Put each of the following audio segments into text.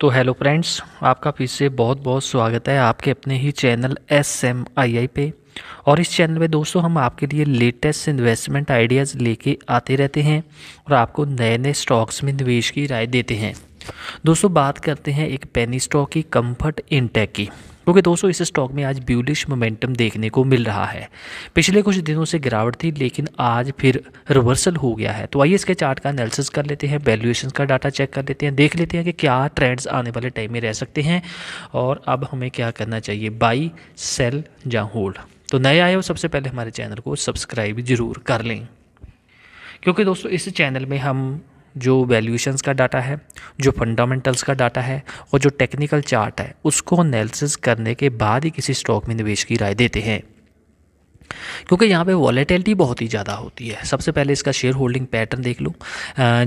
तो hello friends आपका फिर से बहुत बहुत स्वागत है आपके अपने ही channel S M I I पे और इस चैनल में दोस्तों हम आपके लिए लेटेस्ट इन्वेस्टमेंट आइडियाज़ लेके आते रहते हैं और आपको नए नए स्टॉक्स में निवेश की राय देते हैं दोस्तों बात करते हैं एक पेनी स्टॉक की कंफर्ट इनटेक की क्योंकि दोस्तों इस स्टॉक में आज ब्यूलिश मोमेंटम देखने को मिल रहा है पिछले कुछ दिनों से गिरावट थी लेकिन आज फिर रिवर्सल हो गया है तो आइए इसके चार्ट का एनालिसिस कर लेते हैं वैल्यूएशन का डाटा चेक कर लेते हैं देख लेते हैं कि क्या ट्रेंड्स आने वाले टाइम में रह सकते हैं और अब हमें क्या करना चाहिए बाई सेल या होल्ड तो नए आए हो सबसे पहले हमारे चैनल को सब्सक्राइब जरूर कर लें क्योंकि दोस्तों इस चैनल में हम जो वैल्यूशंस का डाटा है जो फंडामेंटल्स का डाटा है और जो टेक्निकल चार्ट है उसको एनालिसिस करने के बाद ही किसी स्टॉक में निवेश की राय देते हैं क्योंकि यहाँ पे वॉलेटिलिटी बहुत ही ज़्यादा होती है सबसे पहले इसका शेयर होल्डिंग पैटर्न देख लो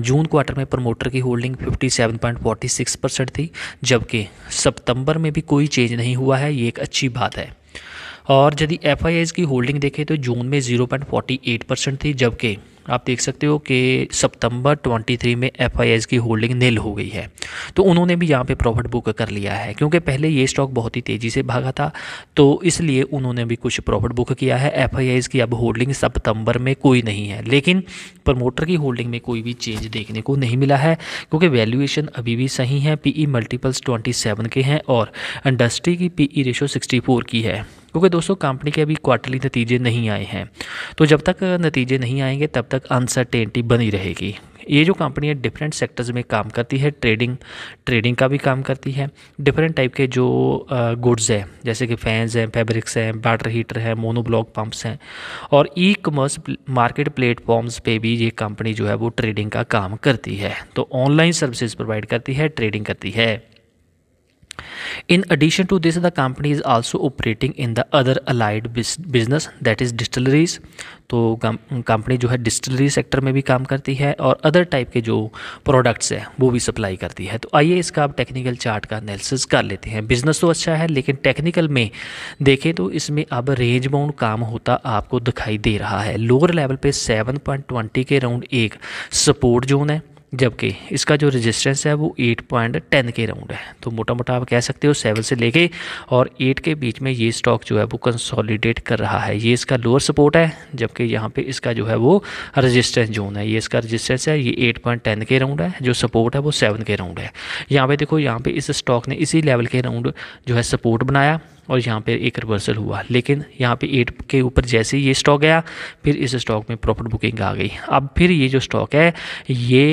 जून क्वार्टर में प्रमोटर की होल्डिंग 57.46 परसेंट थी जबकि सितंबर में भी कोई चेंज नहीं हुआ है ये एक अच्छी बात है और यदि एफ की होल्डिंग देखें तो जून में एट परसेंट थी जबकि आप देख सकते हो कि सितंबर 23 में एफ की होल्डिंग नील हो गई है तो उन्होंने भी यहाँ पे प्रॉफिट बुक कर लिया है क्योंकि पहले ये स्टॉक बहुत ही तेज़ी से भागा था तो इसलिए उन्होंने भी कुछ प्रॉफिट बुक किया है एफ की अब होल्डिंग सितंबर में कोई नहीं है लेकिन प्रमोटर की होल्डिंग में कोई भी चेंज देखने को नहीं मिला है क्योंकि वैल्यूएशन अभी भी सही है पी मल्टीपल्स ट्वेंटी के हैं और इंडस्ट्री की पी रेशो सिक्सटी की है क्योंकि दोस्तों कंपनी के अभी क्वार्टरली नतीजे नहीं आए हैं तो जब तक नतीजे नहीं आएंगे तब तक अनसर्टेनिटी बनी रहेगी ये जो कंपनियाँ डिफरेंट सेक्टर्स में काम करती है ट्रेडिंग ट्रेडिंग का भी काम करती है डिफरेंट टाइप के जो गुड्स हैं जैसे कि फैंस हैं फैब्रिक्स हैं वाटर हीटर हैं मोनोब्लॉक पंप्स हैं और ई कॉमर्स मार्केट प्लेटफॉर्म्स पे भी ये कंपनी जो है वो ट्रेडिंग का काम करती है तो ऑनलाइन सर्विसेज प्रोवाइड करती है ट्रेडिंग करती है In addition to this, the company is also operating in the other allied business that is distilleries. तो कंपनी जो है डिस्टिलरी सेक्टर में भी काम करती है और अदर टाइप के जो प्रोडक्ट्स हैं वो भी सप्लाई करती है तो आइए इसका आप टेक्निकल चार्ट का एनालिसिस कर लेते हैं बिजनेस तो अच्छा है लेकिन टेक्निकल में देखें तो इसमें अब रेंज बाउंड काम होता आपको दिखाई दे रहा है लोअर लेवल पे 7.20 के राउंड एक सपोर्ट जोन है जबकि इसका जो रेजिस्टेंस है वो एट पॉइंट टेन के राउंड है तो मोटा मोटा आप कह सकते हो सेवन से लेके और एट के बीच में ये स्टॉक जो है वो कंसोलिडेट कर रहा है ये इसका लोअर सपोर्ट है जबकि यहाँ पे इसका जो है वो रजिस्टेंस जोन है ये इसका रजिस्टेंस है ये एट पॉइंट टेन के राउंड है जो सपोर्ट है वो सेवन के राउंड है यहाँ पर देखो यहाँ पर इस स्टॉक ने इसी लेवल के राउंड जो है सपोर्ट बनाया और यहाँ पे एक रिवर्सल हुआ लेकिन यहाँ पे एट के ऊपर जैसे ये स्टॉक गया फिर इस स्टॉक में प्रॉफिट बुकिंग आ गई अब फिर ये जो स्टॉक है ये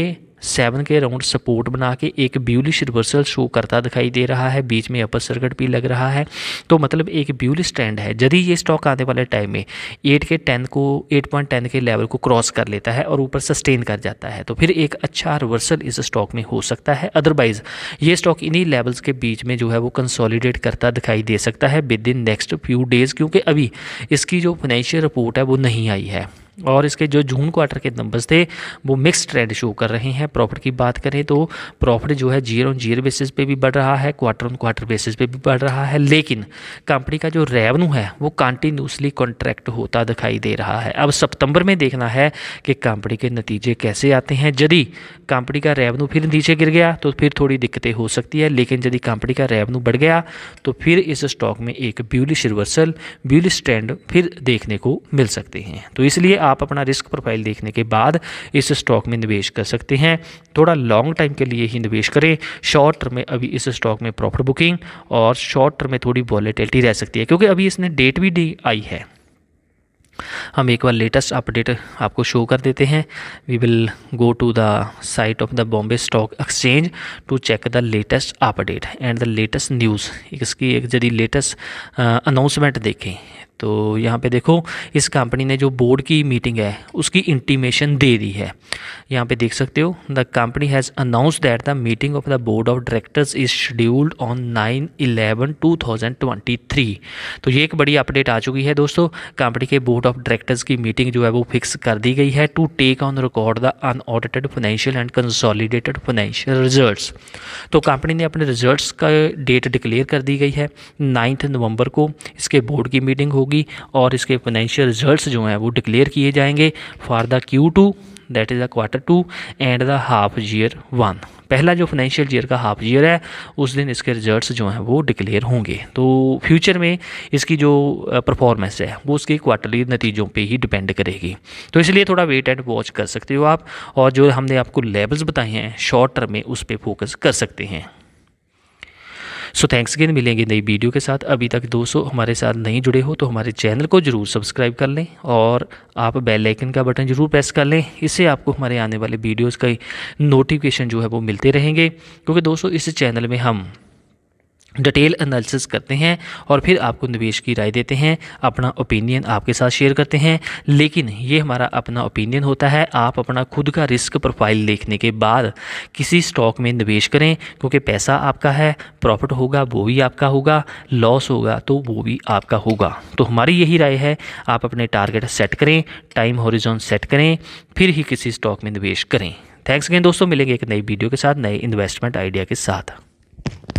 सेवन के राउंड सपोर्ट बना के एक ब्यूलिश रिवर्सल शो करता दिखाई दे रहा है बीच में अपर सर्किट भी लग रहा है तो मतलब एक ब्यूलिश ट्रेंड है यदि ये स्टॉक आने वाले टाइम में एट के टेन को एट पॉइंट टेन के लेवल को क्रॉस कर लेता है और ऊपर सस्टेन कर जाता है तो फिर एक अच्छा रिवर्सल इस स्टॉक में हो सकता है अदरवाइज़ ये स्टॉक इन्हीं लेवल्स के बीच में जो है वो कंसोलिडेट करता दिखाई दे सकता है within next few days क्योंकि अभी इसकी जो फाइनेंशियल रिपोर्ट है वो नहीं आई है और इसके जो जून क्वार्टर के नंबर्स थे वो मिक्स ट्रेंड शो कर रहे हैं प्रॉफिट की बात करें तो प्रॉफिट जो है जीरो ऑन जीरो बेसिस पे भी बढ़ रहा है क्वार्टर ऑन क्वार्टर बेसिस पे भी बढ़ रहा है लेकिन कंपनी का जो रेवन्यू है वो कंटिन्यूसली कॉन्ट्रैक्ट होता दिखाई दे रहा है अब सितंबर में देखना है कि कंपनी के नतीजे कैसे आते हैं यदि कंपनी का रेवन्यू फिर नीचे गिर गया तो फिर थोड़ी दिक्कतें हो सकती है लेकिन यदि कंपनी का रेवन्यू बढ़ गया तो फिर इस स्टॉक में एक ब्यूलिश रिवर्सल ब्यूलिश ट्रेंड फिर देखने को मिल सकते हैं तो इसलिए आप अपना रिस्क प्रोफाइल देखने के बाद इस स्टॉक में निवेश कर सकते हैं थोड़ा लॉन्ग टाइम के लिए ही निवेश करें शॉर्ट टर्म में अभी इस स्टॉक में प्रॉफिट बुकिंग और शॉर्ट टर्म में थोड़ी वॉलेटिलिटी रह सकती है क्योंकि अभी इसने डेट भी डी आई है हम एक बार लेटेस्ट अपडेट आपको शो कर देते हैं we will go to the site of the Bombay stock exchange to check the latest update and the latest news इसकी एक जदि लेटेस्ट अनाउंसमेंट देखें तो यहाँ पे देखो इस कंपनी ने जो बोर्ड की मीटिंग है उसकी इंटीमेशन दे दी है यहाँ पे देख सकते हो the company has announce that the meeting of the board of directors is scheduled on nine eleven two thousand twenty three तो ये एक बड़ी अपडेट आ चुकी है दोस्तों कंपनी के बोर्ड ऑफ डायरेक्टर्स की मीटिंग जो है वो फिक्स कर दी गई है to take on record the unaudited financial and consolidated financial result तो कंपनी ने अपने रिजल्ट का डेट डिक्लेयर कर दी गई है नाइन्थ नवंबर को इसके बोर्ड की मीटिंग होगी होगी और इसके फाइनेंशियल रिजल्ट्स जो हैं वो डिक्लेयर किए जाएंगे for the Q two that is the quarter two and the half year one पहला जो फाइनेंशियल ईयर का हाफ ईयर है उस दिन इसके रिजल्ट्स जो हैं वो डिक्लेयर होंगे तो फ्यूचर में इसकी जो परफॉर्मेंस है वो उसके क्वार्टरली नतीजों पे ही डिपेंड करेगी तो इसलिए थोड़ा वेट एंड वॉच कर सकते हो आप और जो हमने आपको लेवल्स बताए हैं शॉर्ट टर्म में उस पर फोकस कर सकते हैं सो थैंक्स अगेन मिलेंगे नई वीडियो के साथ अभी तक दोस्तों हमारे साथ नहीं जुड़े हो तो हमारे चैनल को ज़रूर सब्सक्राइब कर लें और आप बेल आइकन का बटन ज़रूर प्रेस कर लें इससे आपको हमारे आने वाले वीडियोज़ का नोटिफिकेशन जो है वो मिलते रहेंगे क्योंकि दोस्तों इस चैनल में हम डिटेल एनालिसिस करते हैं और फिर आपको निवेश की राय देते हैं अपना ओपिनियन आपके साथ शेयर करते हैं लेकिन ये हमारा अपना ओपिनियन होता है आप अपना खुद का रिस्क प्रोफाइल देखने के बाद किसी स्टॉक में निवेश करें क्योंकि पैसा आपका है प्रॉफिट होगा वो भी आपका होगा लॉस होगा तो वो भी आपका होगा तो हमारी यही राय है आप अपने टारगेट सेट करें टाइम हॉरिजोन सेट करें फिर ही किसी स्टॉक में निवेश करें थैंक्स अगेन दोस्तों मिलेंगे एक नई वीडियो के साथ नए इन्वेस्टमेंट आइडिया के साथ